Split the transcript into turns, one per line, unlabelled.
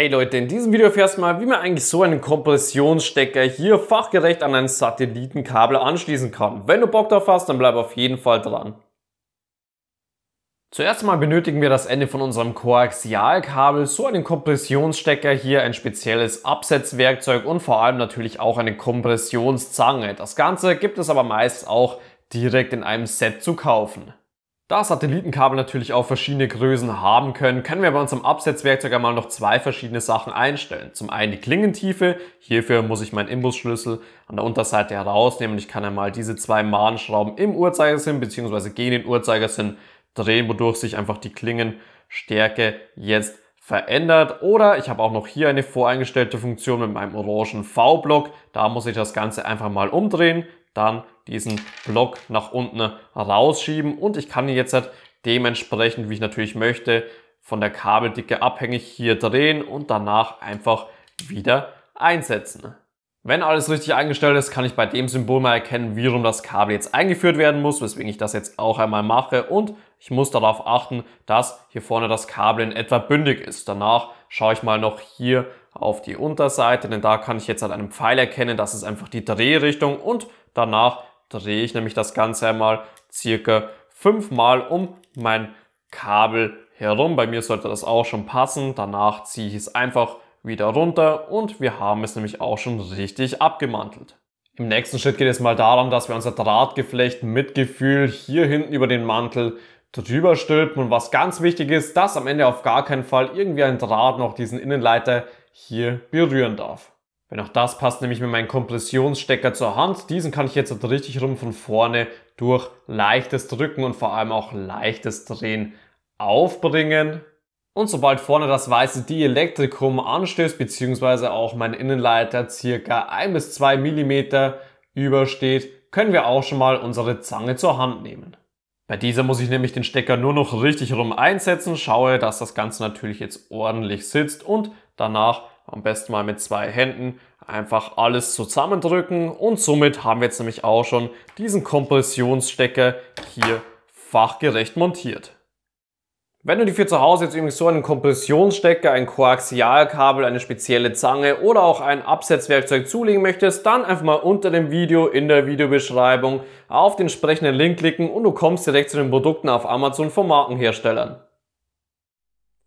Hey Leute, in diesem Video erfährst du mal, wie man eigentlich so einen Kompressionsstecker hier fachgerecht an ein Satellitenkabel anschließen kann. Wenn du Bock drauf hast, dann bleib auf jeden Fall dran. Zuerst mal benötigen wir das Ende von unserem Koaxialkabel, so einen Kompressionsstecker hier, ein spezielles Absetzwerkzeug und vor allem natürlich auch eine Kompressionszange. Das Ganze gibt es aber meist auch direkt in einem Set zu kaufen. Da Satellitenkabel natürlich auch verschiedene Größen haben können, können wir bei unserem Absetzwerkzeug einmal noch zwei verschiedene Sachen einstellen. Zum einen die Klingentiefe, hierfür muss ich meinen Imbusschlüssel an der Unterseite herausnehmen und ich kann einmal diese zwei Mahnschrauben im Uhrzeigersinn bzw. gegen den Uhrzeigersinn drehen, wodurch sich einfach die Klingenstärke jetzt verändert. Oder ich habe auch noch hier eine voreingestellte Funktion mit meinem orangen V-Block, da muss ich das Ganze einfach mal umdrehen, dann diesen Block nach unten rausschieben und ich kann ihn jetzt halt dementsprechend, wie ich natürlich möchte, von der Kabeldicke abhängig hier drehen und danach einfach wieder einsetzen. Wenn alles richtig eingestellt ist, kann ich bei dem Symbol mal erkennen, wie rum das Kabel jetzt eingeführt werden muss, weswegen ich das jetzt auch einmal mache und ich muss darauf achten, dass hier vorne das Kabel in etwa bündig ist. Danach schaue ich mal noch hier auf die Unterseite, denn da kann ich jetzt an einem Pfeil erkennen, das ist einfach die Drehrichtung und danach drehe ich nämlich das Ganze einmal circa fünfmal um mein Kabel herum. Bei mir sollte das auch schon passen. Danach ziehe ich es einfach wieder runter und wir haben es nämlich auch schon richtig abgemantelt. Im nächsten Schritt geht es mal darum, dass wir unser Drahtgeflecht mit Gefühl hier hinten über den Mantel drüber stülpen. Und was ganz wichtig ist, dass am Ende auf gar keinen Fall irgendwie ein Draht noch diesen Innenleiter hier berühren darf. Wenn auch das passt, nämlich mit meinem Kompressionsstecker zur Hand. Diesen kann ich jetzt halt richtig rum von vorne durch leichtes Drücken und vor allem auch leichtes Drehen aufbringen. Und sobald vorne das weiße Dielektrikum anstößt, beziehungsweise auch mein Innenleiter circa ein bis zwei Millimeter übersteht, können wir auch schon mal unsere Zange zur Hand nehmen. Bei dieser muss ich nämlich den Stecker nur noch richtig rum einsetzen, schaue, dass das Ganze natürlich jetzt ordentlich sitzt und danach am besten mal mit zwei Händen einfach alles zusammendrücken und somit haben wir jetzt nämlich auch schon diesen Kompressionsstecker hier fachgerecht montiert. Wenn du dir für zu Hause jetzt übrigens so einen Kompressionsstecker, ein Koaxialkabel, eine spezielle Zange oder auch ein Absetzwerkzeug zulegen möchtest, dann einfach mal unter dem Video in der Videobeschreibung auf den entsprechenden Link klicken und du kommst direkt zu den Produkten auf Amazon von Markenherstellern.